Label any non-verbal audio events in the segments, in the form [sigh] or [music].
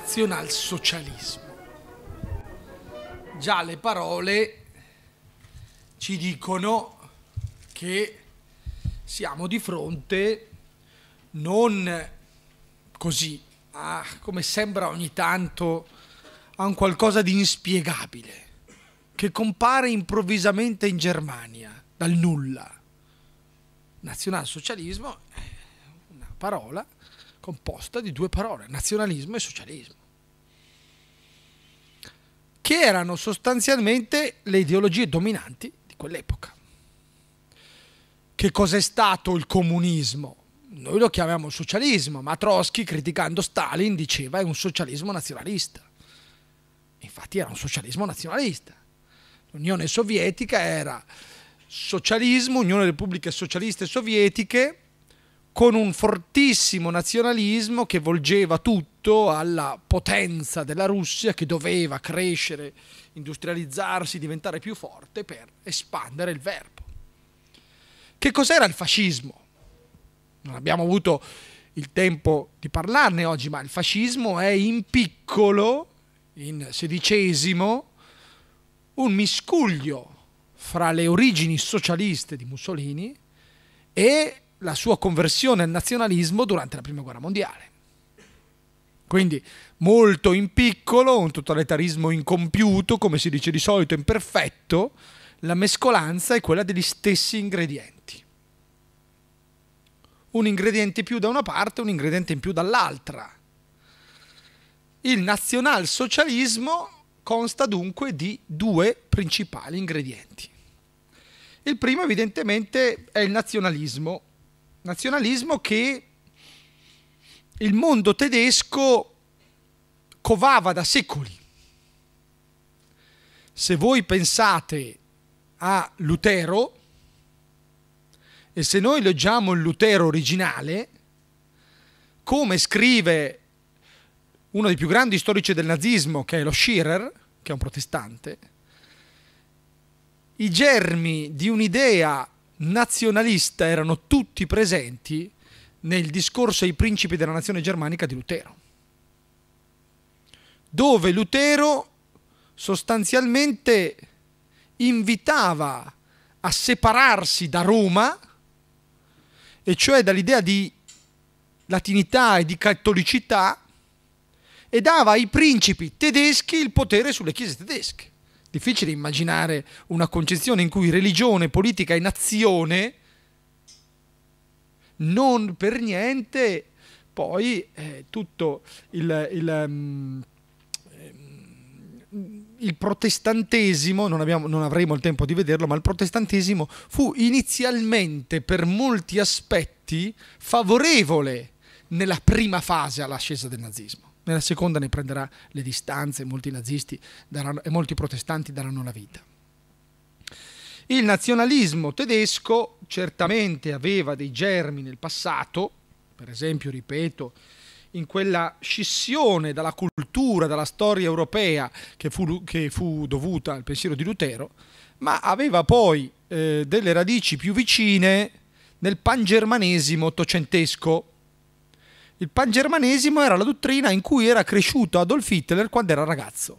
nazionalsocialismo. Già le parole ci dicono che siamo di fronte non così, a, come sembra ogni tanto, a un qualcosa di inspiegabile, che compare improvvisamente in Germania, dal nulla. Nazionalsocialismo, è una parola composta di due parole, nazionalismo e socialismo, che erano sostanzialmente le ideologie dominanti di quell'epoca. Che cos'è stato il comunismo? Noi lo chiamiamo socialismo, ma Trotsky, criticando Stalin, diceva è un socialismo nazionalista. Infatti era un socialismo nazionalista. L'Unione Sovietica era socialismo, Unione Repubbliche Socialiste Sovietiche, con un fortissimo nazionalismo che volgeva tutto alla potenza della Russia che doveva crescere, industrializzarsi, diventare più forte per espandere il verbo. Che cos'era il fascismo? Non abbiamo avuto il tempo di parlarne oggi, ma il fascismo è in piccolo, in sedicesimo, un miscuglio fra le origini socialiste di Mussolini e la sua conversione al nazionalismo durante la Prima Guerra Mondiale. Quindi molto in piccolo, un totalitarismo incompiuto, come si dice di solito, imperfetto, la mescolanza è quella degli stessi ingredienti. Un ingrediente in più da una parte, un ingrediente in più dall'altra. Il nazionalsocialismo consta dunque di due principali ingredienti. Il primo evidentemente è il nazionalismo, nazionalismo che il mondo tedesco covava da secoli. Se voi pensate a Lutero, e se noi leggiamo il Lutero originale, come scrive uno dei più grandi storici del nazismo, che è lo Schirer, che è un protestante, i germi di un'idea nazionalista erano tutti presenti nel discorso ai principi della nazione germanica di Lutero, dove Lutero sostanzialmente invitava a separarsi da Roma, e cioè dall'idea di latinità e di cattolicità, e dava ai principi tedeschi il potere sulle chiese tedesche difficile immaginare una concezione in cui religione, politica e nazione non per niente poi eh, tutto il, il, um, il protestantesimo, non, abbiamo, non, avremo il tempo di vederlo, ma il protestantesimo fu inizialmente per molti aspetti favorevole nella prima fase all'ascesa del nazismo. Nella seconda ne prenderà le distanze, molti nazisti daranno, e molti protestanti daranno la vita. Il nazionalismo tedesco certamente aveva dei germi nel passato, per esempio, ripeto, in quella scissione dalla cultura, dalla storia europea che fu, che fu dovuta al pensiero di Lutero, ma aveva poi eh, delle radici più vicine nel pangermanesimo ottocentesco, il pangermanesimo era la dottrina in cui era cresciuto Adolf Hitler quando era ragazzo.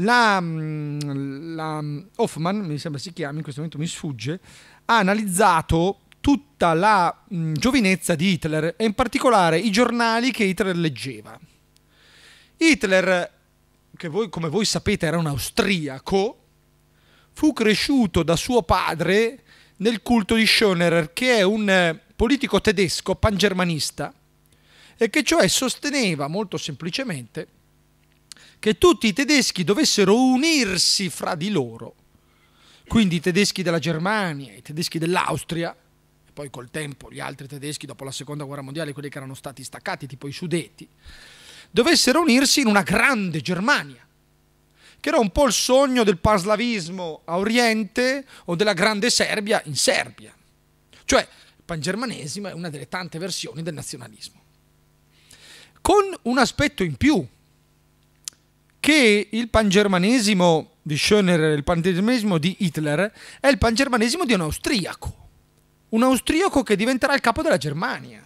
La, mm, la Hoffman, mi sembra si chiami, in questo momento mi sfugge, ha analizzato tutta la mh, mm, giovinezza di Hitler e in particolare i giornali che Hitler leggeva. Hitler, che voi, come voi sapete era un austriaco, fu cresciuto da suo padre nel culto di Schoenerer, che è un politico tedesco pangermanista, e che cioè sosteneva molto semplicemente che tutti i tedeschi dovessero unirsi fra di loro, quindi i tedeschi della Germania, i tedeschi dell'Austria, e poi col tempo gli altri tedeschi dopo la seconda guerra mondiale, quelli che erano stati staccati, tipo i Sudeti, dovessero unirsi in una grande Germania che era un po' il sogno del panslavismo a Oriente o della grande Serbia in Serbia. Cioè pangermanesimo è una delle tante versioni del nazionalismo. Con un aspetto in più, che il pangermanesimo di Schöner, il pangermanesimo di Hitler, è il pangermanesimo di un austriaco, un austriaco che diventerà il capo della Germania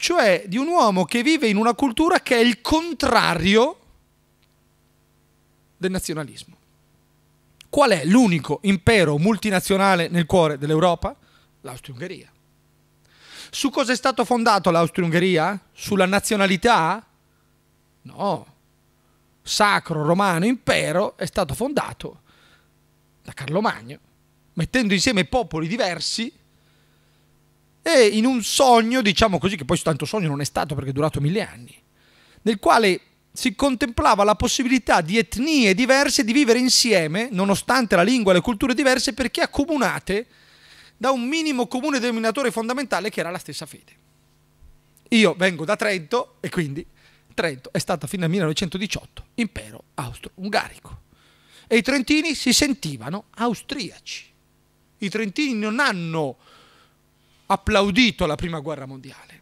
cioè di un uomo che vive in una cultura che è il contrario del nazionalismo. Qual è l'unico impero multinazionale nel cuore dell'Europa? L'Austria-Ungheria. Su cosa è stato fondato l'Austria-Ungheria? Sulla nazionalità? No. Sacro Romano Impero è stato fondato da Carlo Magno, mettendo insieme popoli diversi e in un sogno, diciamo così, che poi tanto sogno non è stato perché è durato mille anni, nel quale si contemplava la possibilità di etnie diverse di vivere insieme, nonostante la lingua e le culture diverse, perché accomunate da un minimo comune denominatore fondamentale che era la stessa fede. Io vengo da Trento e quindi Trento è stata fino al 1918 impero austro-ungarico e i trentini si sentivano austriaci. I trentini non hanno applaudito la prima guerra mondiale.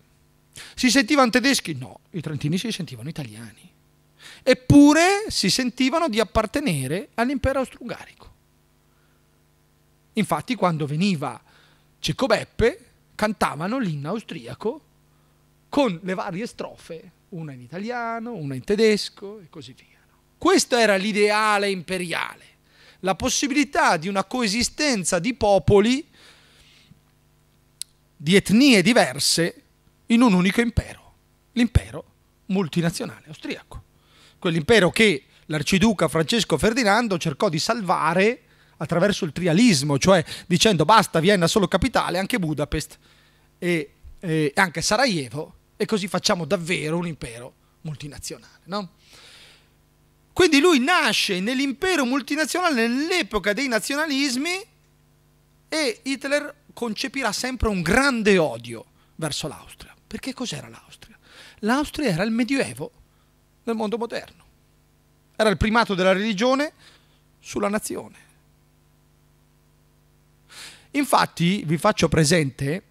Si sentivano tedeschi? No, i trentini si sentivano italiani. Eppure si sentivano di appartenere all'impero austro-ungarico. Infatti quando veniva Cecco Beppe cantavano l'inno austriaco con le varie strofe, una in italiano, una in tedesco e così via. Questo era l'ideale imperiale, la possibilità di una coesistenza di popoli, di etnie diverse, in un unico impero, l'impero multinazionale austriaco. Quell'impero che l'arciduca Francesco Ferdinando cercò di salvare attraverso il trialismo, cioè dicendo basta Vienna solo capitale, anche Budapest e, e anche Sarajevo, e così facciamo davvero un impero multinazionale. No? Quindi lui nasce nell'impero multinazionale nell'epoca dei nazionalismi e Hitler concepirà sempre un grande odio verso l'Austria. Perché cos'era l'Austria? L'Austria era il medioevo del mondo moderno. Era il primato della religione sulla nazione Infatti vi faccio presente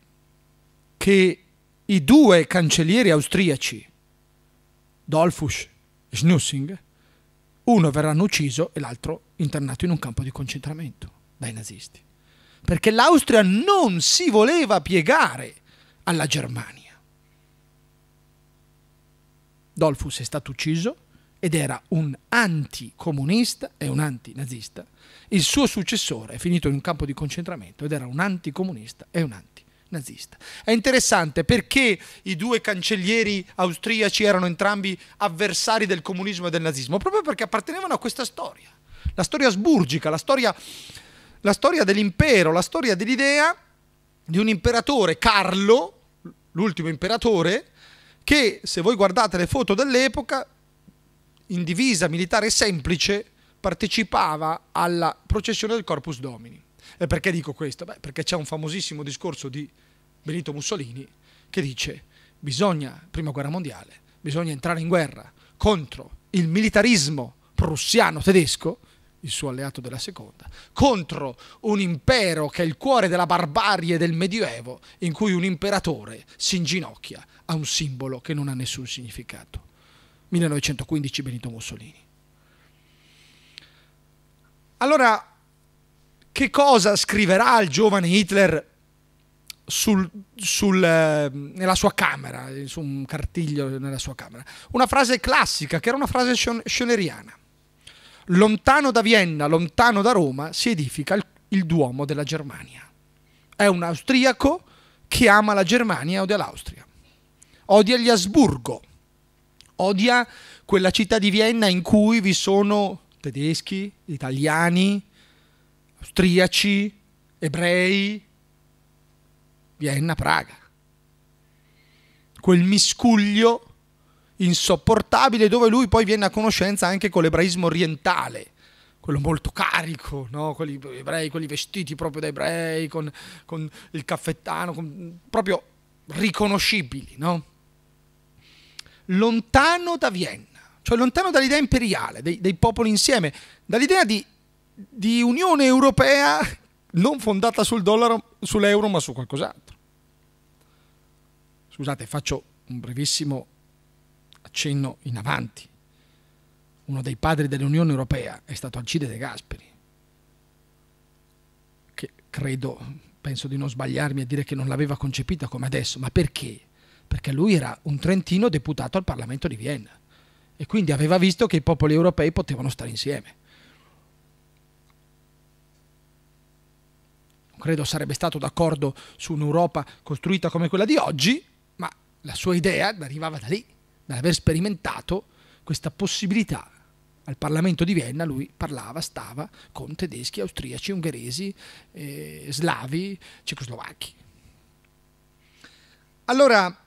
che i due cancellieri austriaci, Dolfus e Schnussing, uno verranno ucciso e l'altro internato in un campo di concentramento dai nazisti. Perché l'Austria non si voleva piegare alla Germania. Dolfus è stato ucciso ed era un anticomunista e un antinazista. Il suo successore è finito in un campo di concentramento ed era un anticomunista e un antinazista. È interessante perché i due cancellieri austriaci erano entrambi avversari del comunismo e del nazismo, proprio perché appartenevano a questa storia, la storia asburgica, la storia, la storia dell'impero, la storia dell'idea di un imperatore, Carlo, l'ultimo imperatore, che se voi guardate le foto dell'epoca in divisa militare semplice partecipava alla processione del Corpus Domini. E perché dico questo? Beh, perché c'è un famosissimo discorso di Benito Mussolini che dice bisogna, prima guerra mondiale, bisogna entrare in guerra contro il militarismo prussiano-tedesco, il suo alleato della seconda, contro un impero che è il cuore della barbarie del Medioevo, in cui un imperatore si inginocchia a un simbolo che non ha nessun significato. 1915 Benito Mussolini. Allora, che cosa scriverà il giovane Hitler sul, sul, eh, nella sua camera, su un cartiglio nella sua camera? Una frase classica, che era una frase schioneriana. Lontano da Vienna, lontano da Roma, si edifica il, il Duomo della Germania. È un austriaco che ama la Germania e odia l'Austria. Odia gli Asburgo odia quella città di Vienna in cui vi sono tedeschi, italiani, austriaci, ebrei, Vienna, Praga. Quel miscuglio insopportabile dove lui poi viene a conoscenza anche con l'ebraismo orientale, quello molto carico, no? quelli ebrei, quelli vestiti proprio da ebrei, con, con il caffettano, con, proprio riconoscibili, no? lontano da Vienna, cioè lontano dall'idea imperiale, dei, dei, popoli insieme, dall'idea di, di, Unione Europea [laughs] non fondata sul dollaro, sull'euro, ma su qualcos'altro. Scusate, faccio un brevissimo accenno in avanti. Uno dei padri dell'Unione Europea è stato Alcide De Gasperi, che credo, penso di non sbagliarmi a dire che non l'aveva concepita come adesso, ma perché? perché lui era un trentino deputato al Parlamento di Vienna e quindi aveva visto che i popoli europei potevano stare insieme. Non credo sarebbe stato d'accordo su un'Europa costruita come quella di oggi, ma la sua idea arrivava da lì, dall'aver sperimentato questa possibilità. Al Parlamento di Vienna lui parlava, stava con tedeschi, austriaci, ungheresi, eh, slavi, cecoslovacchi. Allora,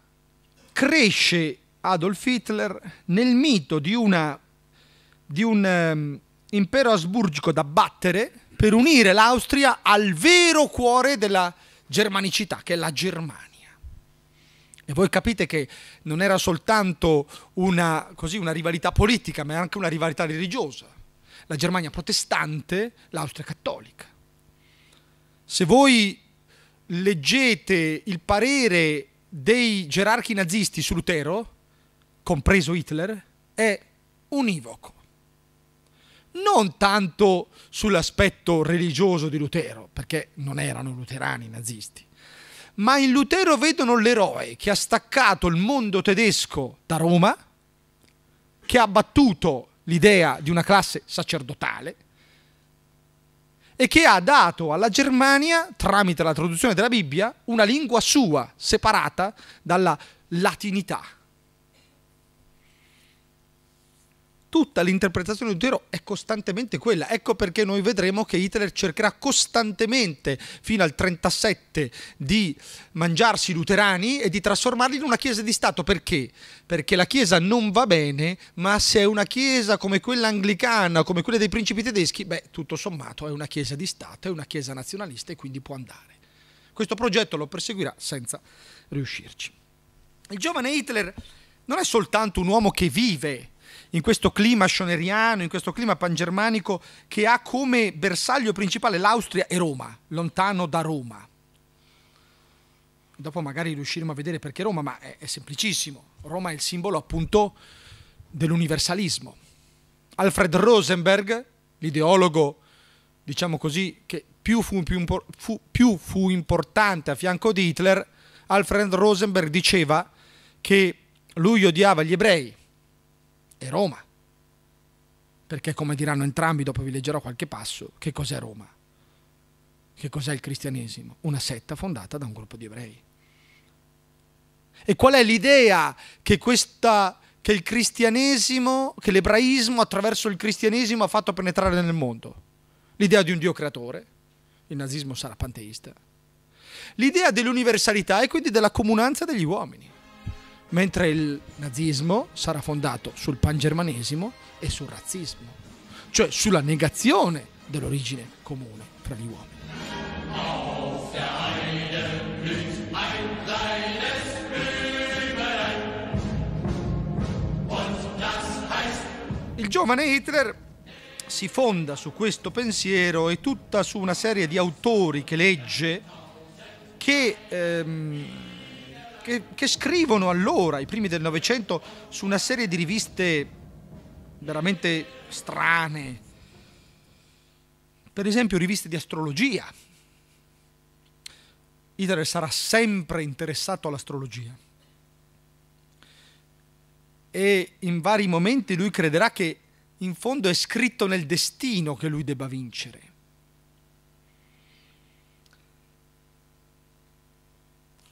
cresce Adolf Hitler nel mito di, una, di un um, impero asburgico da battere per unire l'Austria al vero cuore della germanicità, che è la Germania. E voi capite che non era soltanto una, così, una rivalità politica, ma anche una rivalità religiosa. La Germania protestante, l'Austria cattolica. Se voi leggete il parere dei gerarchi nazisti su Lutero, compreso Hitler, è univoco. Non tanto sull'aspetto religioso di Lutero, perché non erano luterani i nazisti, ma in Lutero vedono l'eroe che ha staccato il mondo tedesco da Roma, che ha battuto l'idea di una classe sacerdotale, e che ha dato alla Germania, tramite la traduzione della Bibbia, una lingua sua, separata dalla latinità. tutta l'interpretazione di Dutero è costantemente quella. Ecco perché noi vedremo che Hitler cercherà costantemente, fino al 37, di mangiarsi i luterani e di trasformarli in una chiesa di Stato. Perché? Perché la chiesa non va bene, ma se è una chiesa come quella anglicana, come quella dei principi tedeschi, beh, tutto sommato è una chiesa di Stato, è una chiesa nazionalista e quindi può andare. Questo progetto lo perseguirà senza riuscirci. Il giovane Hitler non è soltanto un uomo che vive in questo clima schoneriano, in questo clima pangermanico che ha come bersaglio principale l'Austria e Roma, lontano da Roma. Dopo magari riusciremo a vedere perché Roma, ma è, è semplicissimo. Roma è il simbolo appunto dell'universalismo. Alfred Rosenberg, l'ideologo, diciamo così, che più fu, più, fu, più fu importante a fianco di Hitler, Alfred Rosenberg diceva che lui odiava gli ebrei, è Roma. Perché come diranno entrambi, dopo vi leggerò qualche passo, che cos'è Roma? Che cos'è il cristianesimo? Una setta fondata da un gruppo di ebrei. E qual è l'idea che, questa, che il cristianesimo, che l'ebraismo attraverso il cristianesimo ha fatto penetrare nel mondo? L'idea di un Dio creatore, il nazismo sarà panteista, l'idea dell'universalità e quindi della comunanza degli uomini mentre il nazismo sarà fondato sul pangermanesimo e sul razzismo, cioè sulla negazione dell'origine comune fra gli uomini. Il giovane Hitler si fonda su questo pensiero e tutta su una serie di autori che legge che ehm, che, che scrivono allora, i primi del Novecento, su una serie di riviste veramente strane. Per esempio riviste di astrologia. Hitler sarà sempre interessato all'astrologia. E in vari momenti lui crederà che in fondo è scritto nel destino che lui debba vincere.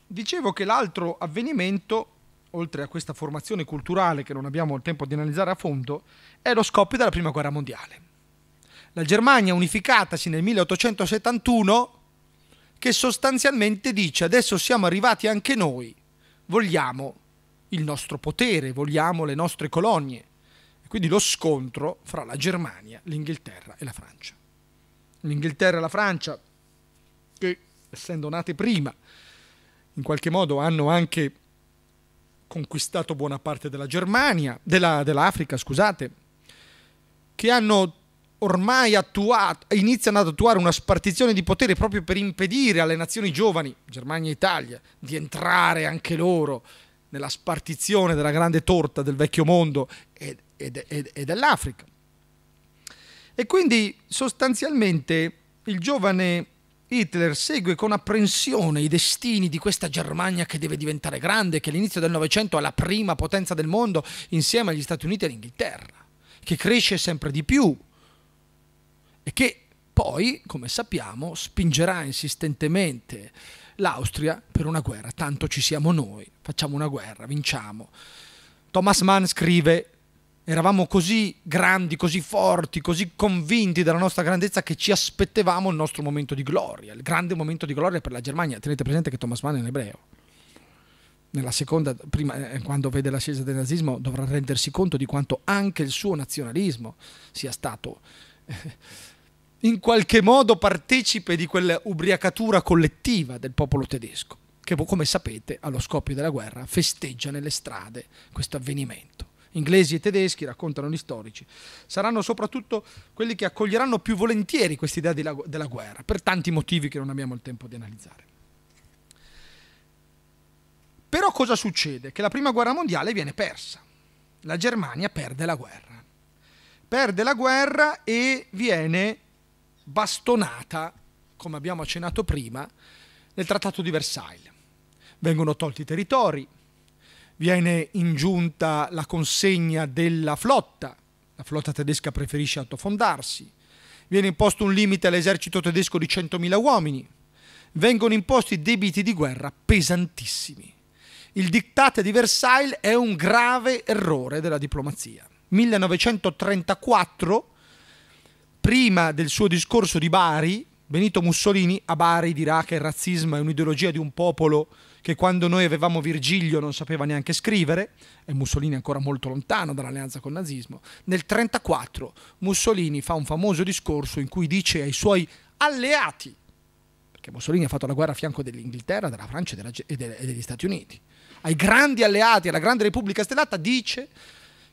Dicevo che l'altro avvenimento, oltre a questa formazione culturale che non abbiamo il tempo di analizzare a fondo, è lo scoppio della Prima Guerra Mondiale. La Germania unificatasi nel 1871 che sostanzialmente dice adesso siamo arrivati anche noi, vogliamo il nostro potere, vogliamo le nostre colonie. E quindi lo scontro fra la Germania, l'Inghilterra e la Francia. L'Inghilterra e la Francia, che essendo nate prima, in qualche modo hanno anche conquistato buona parte della Germania, della, dell'Africa, scusate, che hanno ormai attuato, iniziano ad attuare una spartizione di potere proprio per impedire alle nazioni giovani, Germania e Italia, di entrare anche loro nella spartizione della grande torta del vecchio mondo e, e, e, e dell'Africa. E quindi sostanzialmente il giovane Hitler segue con apprensione i destini di questa Germania che deve diventare grande, che all'inizio del Novecento è la prima potenza del mondo insieme agli Stati Uniti e all'Inghilterra, che cresce sempre di più e che poi, come sappiamo, spingerà insistentemente l'Austria per una guerra. Tanto ci siamo noi, facciamo una guerra, vinciamo. Thomas Mann scrive eravamo così grandi, così forti, così convinti della nostra grandezza che ci aspettavamo il nostro momento di gloria, il grande momento di gloria per la Germania. Tenete presente che Thomas Mann è un ebreo. Nella seconda, prima, eh, quando vede l'ascesa del nazismo, dovrà rendersi conto di quanto anche il suo nazionalismo sia stato eh, in qualche modo partecipe di quell'ubriacatura collettiva del popolo tedesco, che come sapete allo scoppio della guerra festeggia nelle strade questo avvenimento inglesi e tedeschi, raccontano gli storici, saranno soprattutto quelli che accoglieranno più volentieri questa idea della, guerra, per tanti motivi che non abbiamo il tempo di analizzare. Però cosa succede? Che la prima guerra mondiale viene persa. La Germania perde la guerra. Perde la guerra e viene bastonata, come abbiamo accennato prima, nel Trattato di Versailles. Vengono tolti i territori, viene ingiunta la consegna della flotta, la flotta tedesca preferisce autofondarsi, viene imposto un limite all'esercito tedesco di 100.000 uomini, vengono imposti debiti di guerra pesantissimi. Il diktat di Versailles è un grave errore della diplomazia. 1934, prima del suo discorso di Bari, Benito Mussolini a Bari dirà che il razzismo è un'ideologia di un popolo che quando noi avevamo Virgilio non sapeva neanche scrivere, e Mussolini è ancora molto lontano dall'alleanza col nazismo, nel 1934 Mussolini fa un famoso discorso in cui dice ai suoi alleati, perché Mussolini ha fatto la guerra a fianco dell'Inghilterra, della Francia e, degli Stati Uniti, ai grandi alleati, alla grande Repubblica Stellata, dice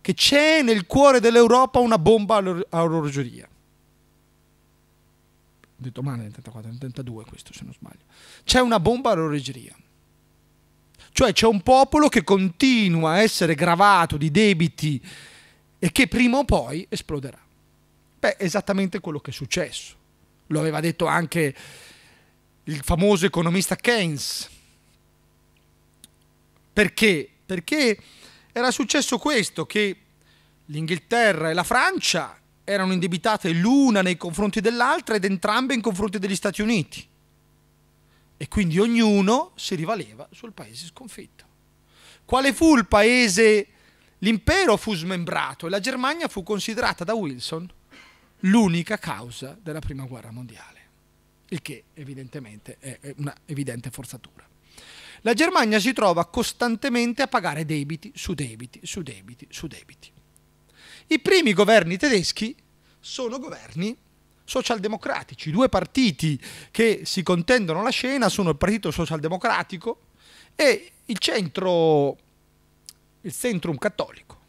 che c'è nel cuore dell'Europa una bomba a orologeria detto male nel 34, nel 32 questo se non sbaglio. C'è una bomba all'orologeria. Cioè c'è un popolo che continua a essere gravato di debiti e che prima o poi esploderà. Beh, esattamente quello che è successo. Lo aveva detto anche il famoso economista Keynes. Perché? Perché era successo questo, che l'Inghilterra e la Francia erano indebitate l'una nei confronti dell'altra ed entrambe nei confronti degli Stati Uniti e quindi ognuno si rivaleva sul paese sconfitto. Quale fu il paese? L'impero fu smembrato e la Germania fu considerata da Wilson l'unica causa della prima guerra mondiale, il che evidentemente è una evidente forzatura. La Germania si trova costantemente a pagare debiti su debiti, su debiti, su debiti. I primi governi tedeschi sono governi socialdemocratici. I due partiti che si contendono la scena sono il Partito Socialdemocratico e il centro, il Centrum Cattolico.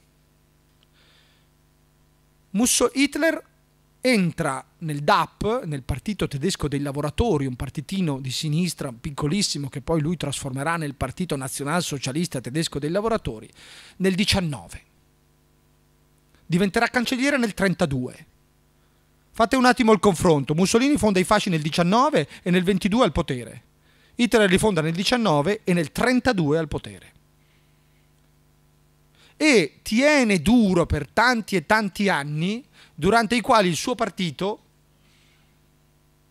Hitler entra nel DAP, nel Partito Tedesco dei Lavoratori, un partitino di sinistra piccolissimo che poi lui trasformerà nel Partito Nazionalsocialista Tedesco dei Lavoratori, nel 19. Diventerà cancelliere nel 1932 Fate un attimo il confronto. Mussolini fonda i fasci nel 19 e nel 22 al potere. Hitler li fonda nel 19 e nel 32 al potere. E tiene duro per tanti e tanti anni, durante i quali il suo partito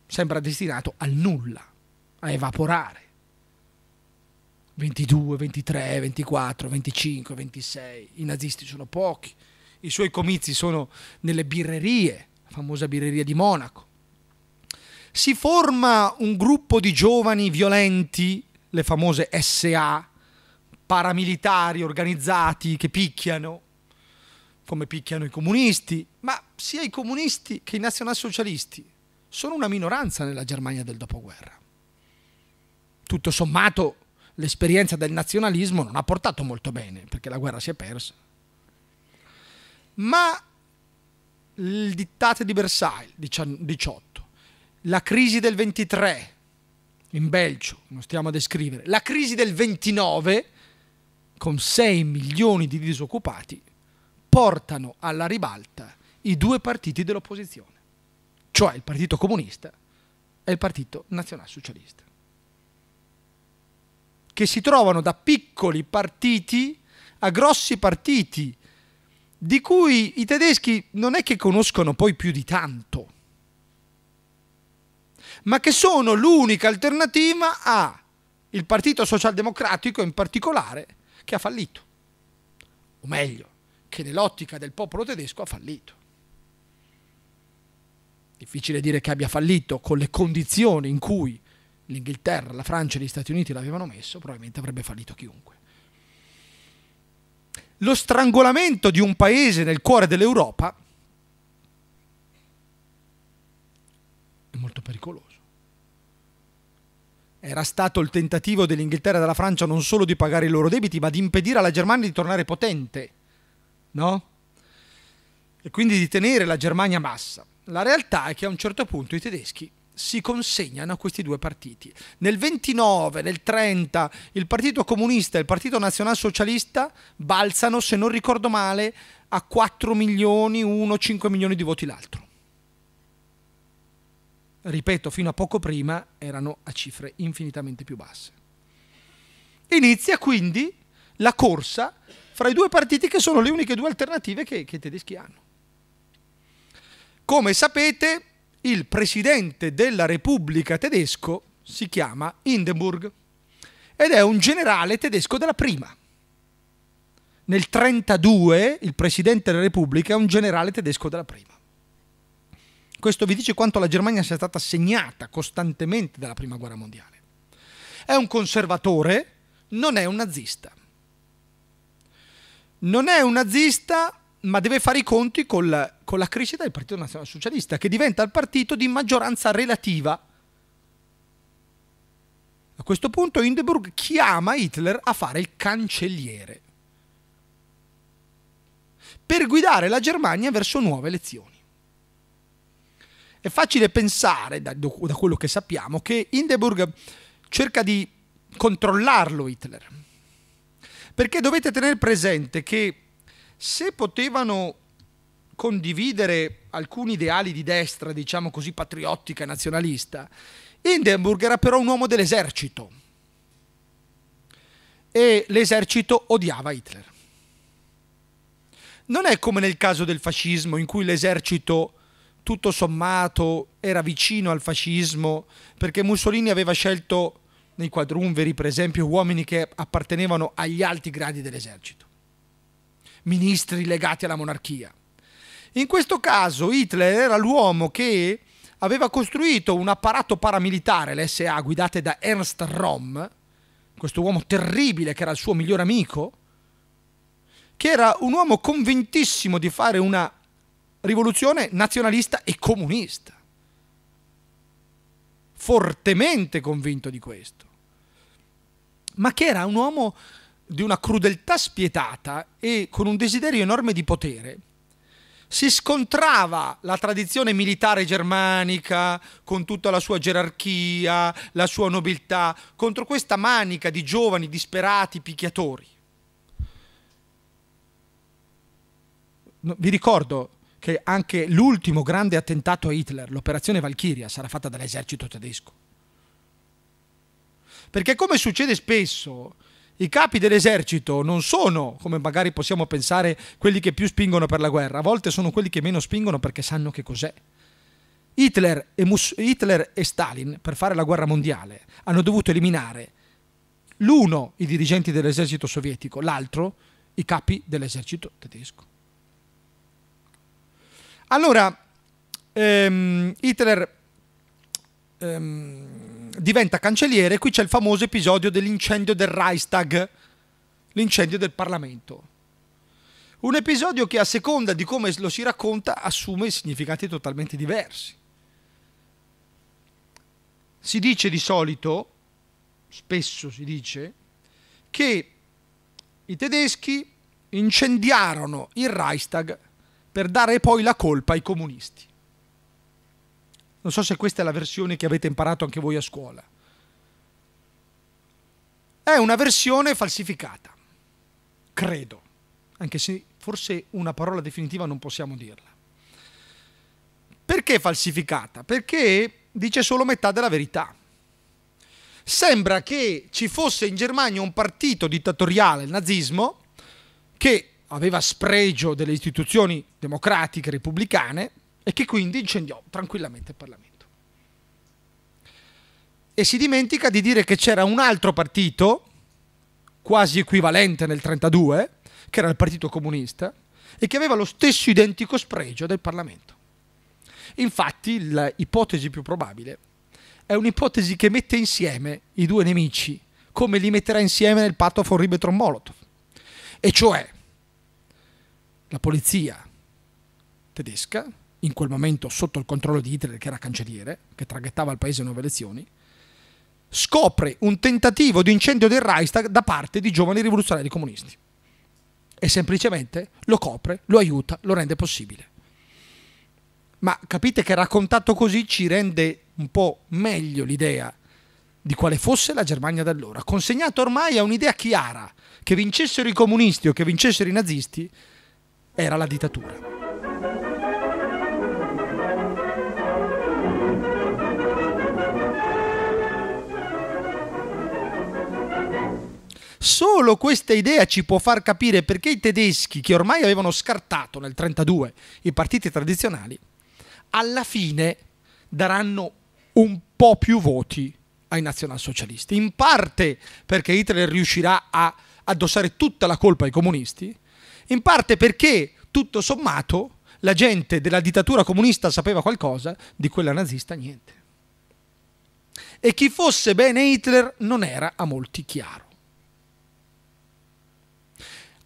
sembra destinato al nulla, a evaporare. 22, 23, 24, 25, 26, i nazisti sono pochi, i suoi comizi sono nelle birrerie famosa birreria di Monaco. Si forma un gruppo di giovani violenti, le famose SA, paramilitari organizzati che picchiano, come picchiano i comunisti, ma sia i comunisti che i nazionalsocialisti sono una minoranza nella Germania del dopoguerra. Tutto sommato l'esperienza del nazionalismo non ha portato molto bene, perché la guerra si è persa. Ma il dittato di Versailles, 18, la crisi del 23 in Belgio, non stiamo a descrivere, la crisi del 29 con 6 milioni di disoccupati portano alla ribalta i due partiti dell'opposizione, cioè il Partito Comunista e il Partito Nazionalsocialista, che si trovano da piccoli partiti a grossi partiti di cui i tedeschi non è che conoscono poi più di tanto, ma che sono l'unica alternativa al Partito Socialdemocratico in particolare che ha fallito, o meglio, che nell'ottica del popolo tedesco ha fallito. Difficile dire che abbia fallito con le condizioni in cui l'Inghilterra, la Francia e gli Stati Uniti l'avevano messo, probabilmente avrebbe fallito chiunque lo strangolamento di un paese nel cuore dell'Europa è molto pericoloso. Era stato il tentativo dell'Inghilterra e della Francia non solo di pagare i loro debiti, ma di impedire alla Germania di tornare potente, no? E quindi di tenere la Germania massa. La realtà è che a un certo punto i tedeschi si consegnano a questi due partiti. Nel 29, nel 30, il Partito Comunista e il Partito Nazionalsocialista balzano, se non ricordo male, a 4 milioni, 1, 5 milioni di voti l'altro. Ripeto, fino a poco prima erano a cifre infinitamente più basse. Inizia quindi la corsa fra i due partiti che sono le uniche due alternative che, che i tedeschi hanno. Come sapete, il presidente della Repubblica tedesco si chiama Hindenburg ed è un generale tedesco della prima. Nel 1932 il presidente della Repubblica è un generale tedesco della prima. Questo vi dice quanto la Germania sia stata segnata costantemente dalla Prima Guerra Mondiale. È un conservatore, non è un nazista. Non è un nazista ma deve fare i conti col, con la crescita del Partito Nazionale Socialista, che diventa il partito di maggioranza relativa. A questo punto Hindenburg chiama Hitler a fare il cancelliere per guidare la Germania verso nuove elezioni. È facile pensare, da, da quello che sappiamo, che Hindenburg cerca di controllarlo Hitler. Perché dovete tenere presente che se potevano condividere alcuni ideali di destra, diciamo così, patriottica e nazionalista, Hindenburg era però un uomo dell'esercito e l'esercito odiava Hitler. Non è come nel caso del fascismo in cui l'esercito tutto sommato era vicino al fascismo perché Mussolini aveva scelto nei quadrumveri per esempio uomini che appartenevano agli alti gradi dell'esercito ministri legati alla monarchia. In questo caso Hitler era l'uomo che aveva costruito un apparato paramilitare, l'SA, guidate da Ernst Rom, questo uomo terribile che era il suo migliore amico, che era un uomo convintissimo di fare una rivoluzione nazionalista e comunista. Fortemente convinto di questo. Ma che era un uomo di una crudeltà spietata e con un desiderio enorme di potere, si scontrava la tradizione militare germanica con tutta la sua gerarchia, la sua nobiltà, contro questa manica di giovani disperati picchiatori. Vi ricordo che anche l'ultimo grande attentato a Hitler, l'operazione Valchiria, sarà fatta dall'esercito tedesco. Perché come succede spesso, i capi dell'esercito non sono, come magari possiamo pensare, quelli che più spingono per la guerra, a volte sono quelli che meno spingono perché sanno che cos'è. Hitler e, Hitler e Stalin, per fare la guerra mondiale, hanno dovuto eliminare l'uno i dirigenti dell'esercito sovietico, l'altro i capi dell'esercito tedesco. Allora, ehm, Hitler... Ehm, diventa cancelliere, qui c'è il famoso episodio dell'incendio del Reichstag, l'incendio del Parlamento. Un episodio che a seconda di come lo si racconta assume significati totalmente diversi. Si dice di solito, spesso si dice, che i tedeschi incendiarono il Reichstag per dare poi la colpa ai comunisti. Non so se questa è la versione che avete imparato anche voi a scuola. È una versione falsificata, credo, anche se forse una parola definitiva non possiamo dirla. Perché falsificata? Perché dice solo metà della verità. Sembra che ci fosse in Germania un partito dittatoriale, il nazismo, che aveva spregio delle istituzioni democratiche repubblicane e che quindi incendiò tranquillamente il Parlamento. E si dimentica di dire che c'era un altro partito, quasi equivalente nel 1932, che era il Partito Comunista, e che aveva lo stesso identico spregio del Parlamento. Infatti l'ipotesi più probabile è un'ipotesi che mette insieme i due nemici come li metterà insieme nel patto von Ribbentrop-Molotov. E cioè la polizia tedesca in quel momento sotto il controllo di Hitler, che era cancelliere, che traghettava il paese a nuove elezioni, scopre un tentativo di incendio del Reichstag da parte di giovani rivoluzionari comunisti. E semplicemente lo copre, lo aiuta, lo rende possibile. Ma capite che raccontato così ci rende un po' meglio l'idea di quale fosse la Germania d'allora, consegnata ormai a un'idea chiara, che vincessero i comunisti o che vincessero i nazisti, era la dittatura. Solo questa idea ci può far capire perché i tedeschi, che ormai avevano scartato nel 1932 i partiti tradizionali, alla fine daranno un po' più voti ai nazionalsocialisti. In parte perché Hitler riuscirà a addossare tutta la colpa ai comunisti, in parte perché, tutto sommato, la gente della dittatura comunista sapeva qualcosa, di quella nazista niente. E chi fosse bene Hitler non era a molti chiaro.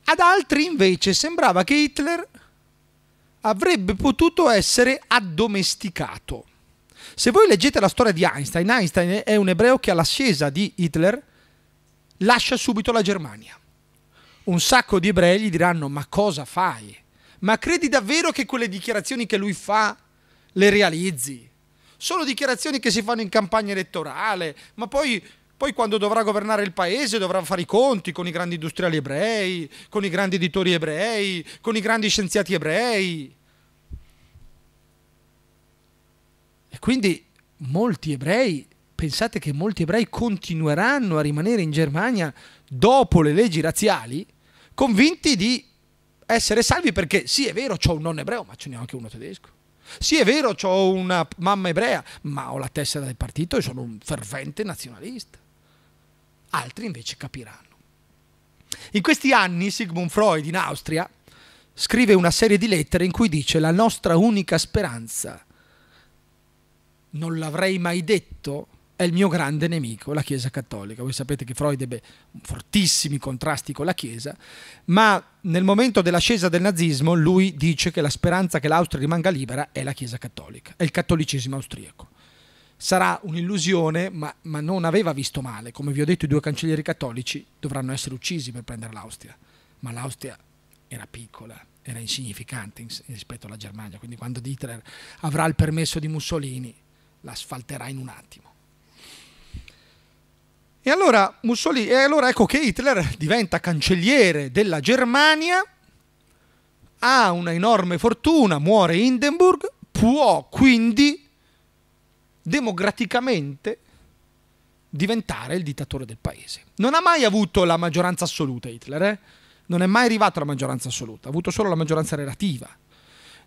Ad altri invece sembrava che Hitler avrebbe potuto essere addomesticato. Se voi leggete la storia di Einstein, Einstein è un ebreo che all'ascesa di Hitler lascia subito la Germania. Un sacco di ebrei gli diranno ma cosa fai? Ma credi davvero che quelle dichiarazioni che lui fa le realizzi? Sono dichiarazioni che si fanno in campagna elettorale, ma poi poi quando dovrà governare il paese dovrà fare i conti con i grandi industriali ebrei, con i grandi editori ebrei, con i grandi scienziati ebrei. E quindi molti ebrei, pensate che molti ebrei continueranno a rimanere in Germania dopo le leggi razziali, convinti di essere salvi perché sì è vero ho un nonno ebreo, ma ce n'è anche uno tedesco. Sì, è vero, ho una mamma ebrea, ma ho la tessera del partito e sono un fervente nazionalista altri invece capiranno. In questi anni Sigmund Freud in Austria scrive una serie di lettere in cui dice la nostra unica speranza, non l'avrei mai detto, è il mio grande nemico, la Chiesa Cattolica. Voi sapete che Freud ebbe fortissimi contrasti con la Chiesa, ma nel momento dell'ascesa del nazismo lui dice che la speranza che l'Austria rimanga libera è la Chiesa Cattolica, è il cattolicesimo austriaco sarà un'illusione, ma, ma, non aveva visto male. Come vi ho detto, i due cancellieri cattolici dovranno essere uccisi per prendere l'Austria, ma l'Austria era piccola, era insignificante rispetto alla Germania, quindi quando Hitler avrà il permesso di Mussolini, la sfalterà in un attimo. E allora, Mussolini, e allora ecco che Hitler diventa cancelliere della Germania, ha una enorme fortuna, muore Hindenburg, può quindi democraticamente diventare il dittatore del paese. Non ha mai avuto la maggioranza assoluta Hitler, eh? non è mai arrivato alla maggioranza assoluta, ha avuto solo la maggioranza relativa.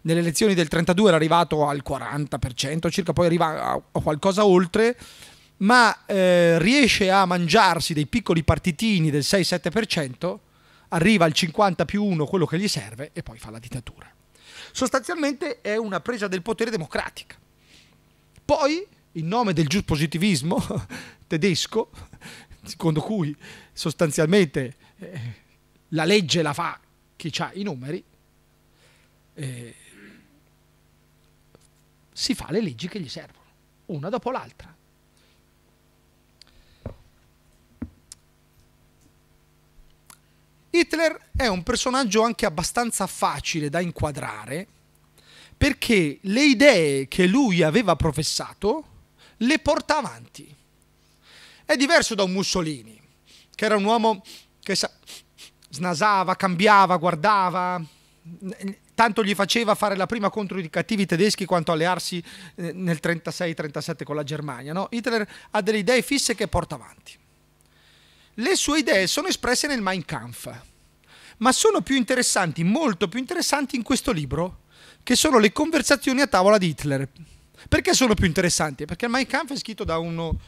Nelle elezioni del 32 era arrivato al 40%, circa poi arriva a qualcosa oltre, ma eh, riesce a mangiarsi dei piccoli partitini del 6-7%, arriva al 50 più 1 quello che gli serve e poi fa la dittatura. Sostanzialmente è una presa del potere democratica. Poi, in nome del positivismo [laughs] tedesco, secondo cui sostanzialmente eh, la legge la fa chi ha i numeri, eh, si fa le leggi che gli servono, una dopo l'altra. Hitler è un personaggio anche abbastanza facile da inquadrare perché le idee che lui aveva professato le porta avanti. È diverso da un Mussolini, che era un uomo che snasava, cambiava, guardava, tanto gli faceva fare la prima contro i cattivi tedeschi quanto allearsi eh, nel 36-37 con la Germania. No? Hitler ha delle idee fisse che porta avanti. Le sue idee sono espresse nel Mein Kampf, ma sono più interessanti, molto più interessanti in questo libro, che sono le conversazioni a tavola di Hitler. Perché sono più interessanti? Perché il Mein Kampf è scritto da uno,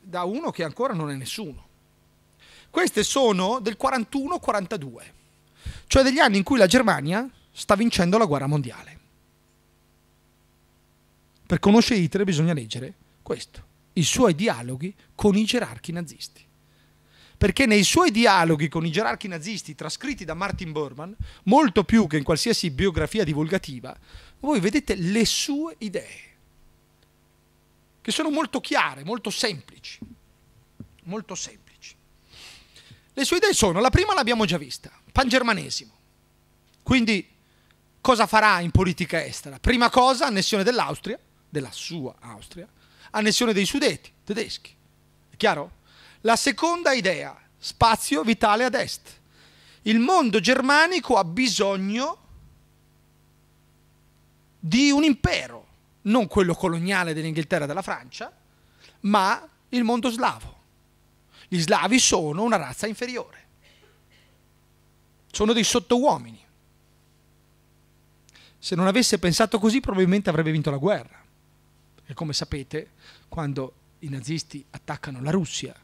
da uno che ancora non è nessuno. Queste sono del 41-42, cioè degli anni in cui la Germania sta vincendo la guerra mondiale. Per conoscere Hitler bisogna leggere questo, i suoi dialoghi con i gerarchi nazisti perché nei suoi dialoghi con i gerarchi nazisti trascritti da Martin Bormann, molto più che in qualsiasi biografia divulgativa, voi vedete le sue idee, che sono molto chiare, molto semplici, molto semplici. Le sue idee sono, la prima l'abbiamo già vista, pangermanesimo, quindi cosa farà in politica estera? Prima cosa, annessione dell'Austria, della sua Austria, annessione dei sudeti tedeschi. È chiaro? La seconda idea, spazio vitale ad est. Il mondo germanico ha bisogno di un impero, non quello coloniale dell'Inghilterra e della Francia, ma il mondo slavo. Gli slavi sono una razza inferiore, sono dei sottouomini. Se non avesse pensato così probabilmente avrebbe vinto la guerra. E come sapete, quando i nazisti attaccano la Russia,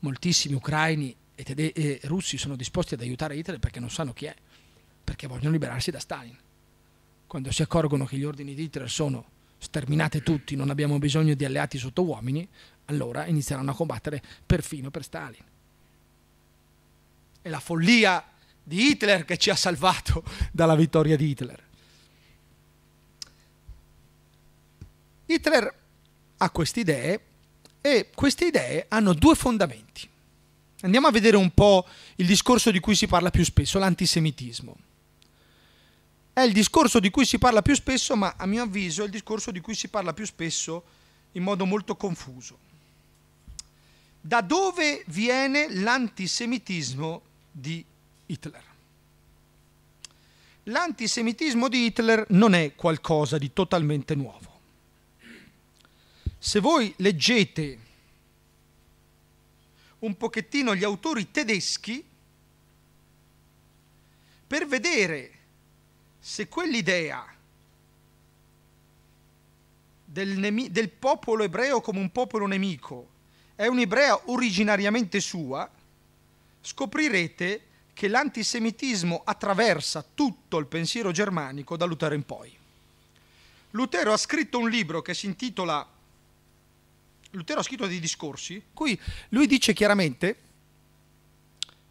moltissimi ucraini e, tede- e russi sono disposti ad aiutare Hitler perché non sanno chi è, perché vogliono liberarsi da Stalin. Quando si accorgono che gli ordini di Hitler sono sterminate tutti, non abbiamo bisogno di alleati sotto uomini, allora inizieranno a combattere perfino per Stalin. È la follia di Hitler che ci ha salvato [laughs] dalla vittoria di Hitler. Hitler ha queste idee e queste idee hanno due fondamenti. Andiamo a vedere un po' il discorso di cui si parla più spesso, l'antisemitismo. È il discorso di cui si parla più spesso, ma a mio avviso è il discorso di cui si parla più spesso in modo molto confuso. Da dove viene l'antisemitismo di Hitler? L'antisemitismo di Hitler non è qualcosa di totalmente nuovo. Se voi leggete un pochettino gli autori tedeschi, per vedere se quell'idea del, nemi- del, popolo ebreo come un popolo nemico è un'ibrea originariamente sua, scoprirete che l'antisemitismo attraversa tutto il pensiero germanico da Lutero in poi. Lutero ha scritto un libro che si intitola Lutero ha scritto dei discorsi, cui lui dice chiaramente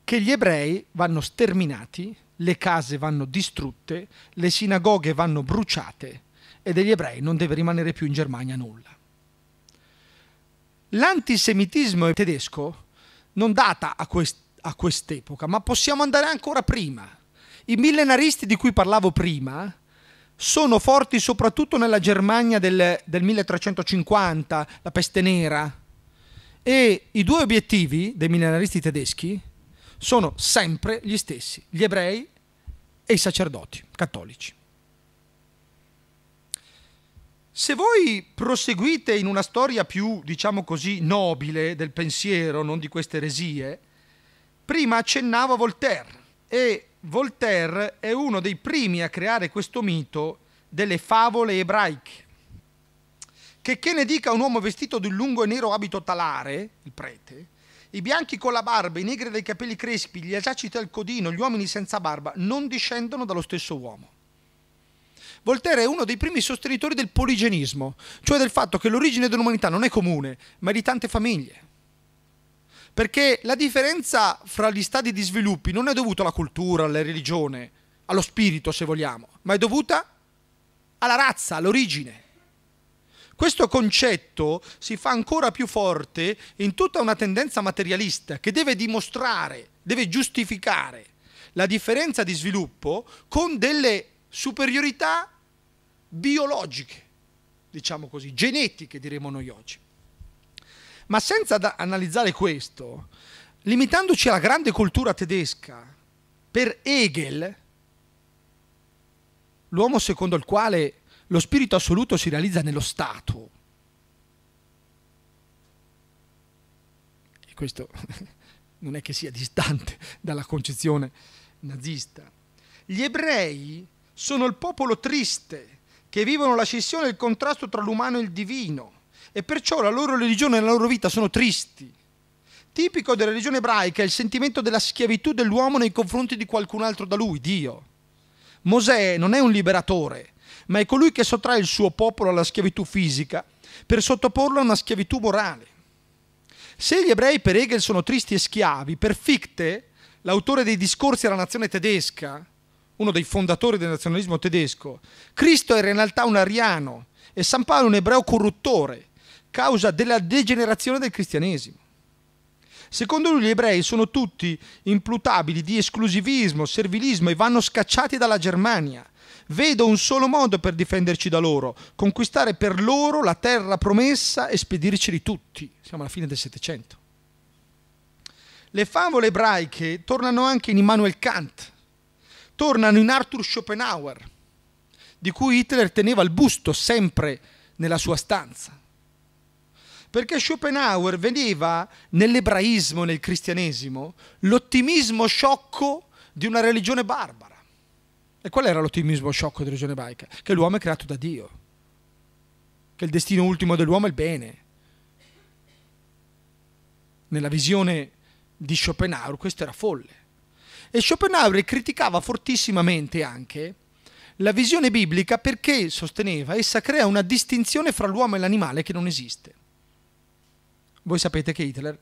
che gli ebrei vanno sterminati, le case vanno distrutte, le sinagoghe vanno bruciate e degli ebrei non deve rimanere più in Germania nulla. L'antisemitismo tedesco non data a, quest- a quest'epoca, ma possiamo andare ancora prima. I millenaristi di cui parlavo prima sono forti soprattutto nella Germania del, del 1350, la peste nera. E i due obiettivi dei millenaristi tedeschi sono sempre gli stessi, gli ebrei e i sacerdoti cattolici. Se voi proseguite in una storia più, diciamo così, nobile del pensiero, non di queste eresie, prima accennavo a Voltaire e Voltaire è uno dei primi a creare questo mito delle favole ebraiche. Che che ne dica un uomo vestito di un lungo e nero abito talare, il prete, i bianchi con la barba, i negri dai capelli crespi, gli eserciti al codino, gli uomini senza barba, non discendono dallo stesso uomo. Voltaire è uno dei primi sostenitori del poligenismo, cioè del fatto che l'origine dell'umanità non è comune, ma è di tante famiglie. Perché la differenza fra gli stadi di sviluppo non è dovuta alla cultura, alla religione, allo spirito, se vogliamo, ma è dovuta alla razza, all'origine. Questo concetto si fa ancora più forte in tutta una tendenza materialista che deve dimostrare, deve giustificare la differenza di sviluppo con delle superiorità biologiche, diciamo così, genetiche diremo noi oggi. Ma senza analizzare questo, limitandoci alla grande cultura tedesca, per Hegel, l'uomo secondo il quale lo spirito assoluto si realizza nello Stato, e questo [laughs] non è che sia distante dalla concezione nazista, gli ebrei sono il popolo triste che vivono la scissione e il contrasto tra l'umano e il divino e perciò la loro religione e la loro vita sono tristi. Tipico della religione ebraica è il sentimento della schiavitù dell'uomo nei confronti di qualcun altro da lui, Dio. Mosè non è un liberatore, ma è colui che sottrae il suo popolo alla schiavitù fisica per sottoporlo a una schiavitù morale. Se gli ebrei per Hegel sono tristi e schiavi, per Fichte, l'autore dei discorsi alla nazione tedesca, uno dei fondatori del nazionalismo tedesco, Cristo era in realtà un ariano e San Paolo un ebreo corruttore causa della degenerazione del cristianesimo. Secondo lui gli ebrei sono tutti implutabili di esclusivismo, servilismo e vanno scacciati dalla Germania. Vedo un solo modo per difenderci da loro, conquistare per loro la terra promessa e spedirceli tutti. Siamo alla fine del Settecento. Le favole ebraiche tornano anche in Immanuel Kant, tornano in Arthur Schopenhauer, di cui Hitler teneva il busto sempre nella sua stanza. Perché Schopenhauer veniva nell'ebraismo, nel cristianesimo, l'ottimismo sciocco di una religione barbara. E qual era l'ottimismo sciocco della religione ebraica? Che l'uomo è creato da Dio, che il destino ultimo dell'uomo è il bene. Nella visione di Schopenhauer questo era folle. E Schopenhauer criticava fortissimamente anche la visione biblica perché, sosteneva, essa crea una distinzione fra l'uomo e l'animale che non esiste. Voi sapete che Hitler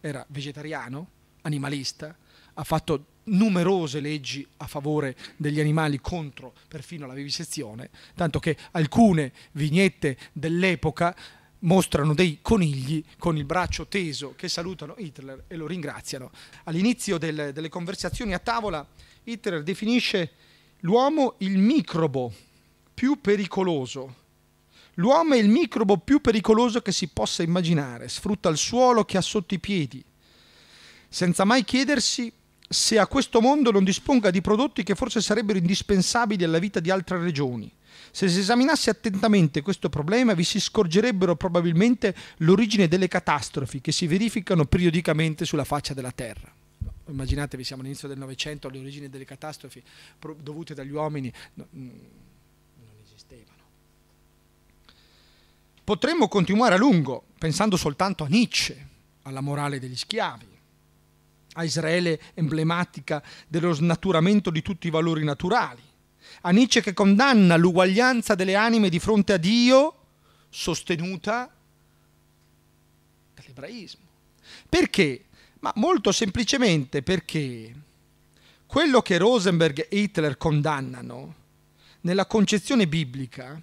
era vegetariano, animalista, ha fatto numerose leggi a favore degli animali contro perfino la vivisezione, tanto che alcune vignette dell'epoca mostrano dei conigli con il braccio teso che salutano Hitler e lo ringraziano. All'inizio del, delle conversazioni a tavola Hitler definisce l'uomo il microbo più pericoloso L'uomo è il microbo più pericoloso che si possa immaginare, sfrutta il suolo che ha sotto i piedi, senza mai chiedersi se a questo mondo non disponga di prodotti che forse sarebbero indispensabili alla vita di altre regioni. Se si esaminasse attentamente questo problema vi si scorgerebbero probabilmente l'origine delle catastrofi che si verificano periodicamente sulla faccia della Terra immaginatevi siamo all'inizio del Novecento, le origini delle catastrofi dovute dagli uomini, mm, Potremmo continuare a lungo pensando soltanto a Nietzsche, alla morale degli schiavi, a Israele emblematica dello snaturamento di tutti i valori naturali, a Nietzsche che condanna l'uguaglianza delle anime di fronte a Dio sostenuta dall'ebraismo. Perché? Ma molto semplicemente perché quello che Rosenberg e Hitler condannano nella concezione biblica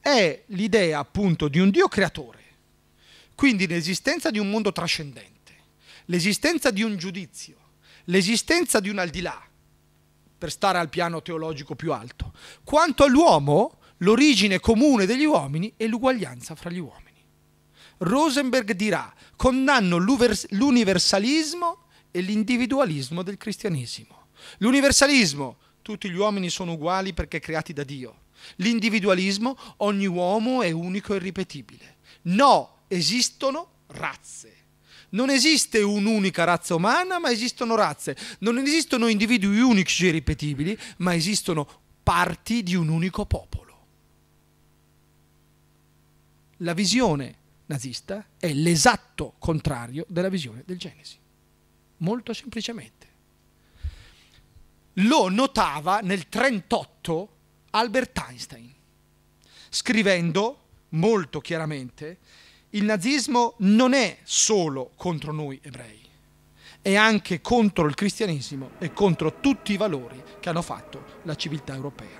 è l'idea appunto di un Dio creatore, quindi l'esistenza di un mondo trascendente, l'esistenza di un giudizio, l'esistenza di un al di là, per stare al piano teologico più alto. Quanto all'uomo, l'origine comune degli uomini e l'uguaglianza fra gli uomini. Rosenberg dirà, condanno l'universalismo e l'individualismo del cristianesimo. L'universalismo, tutti gli uomini sono uguali perché creati da Dio. L'individualismo, ogni uomo è unico e ripetibile. No, esistono razze. Non esiste un'unica razza umana, ma esistono razze. Non esistono individui unici e ripetibili, ma esistono parti di un unico popolo. La visione nazista è l'esatto contrario della visione del Genesi. Molto semplicemente. Lo notava nel 1938 Albert Einstein, scrivendo molto chiaramente il nazismo non è solo contro noi ebrei, è anche contro il cristianesimo e contro tutti i valori che hanno fatto la civiltà europea.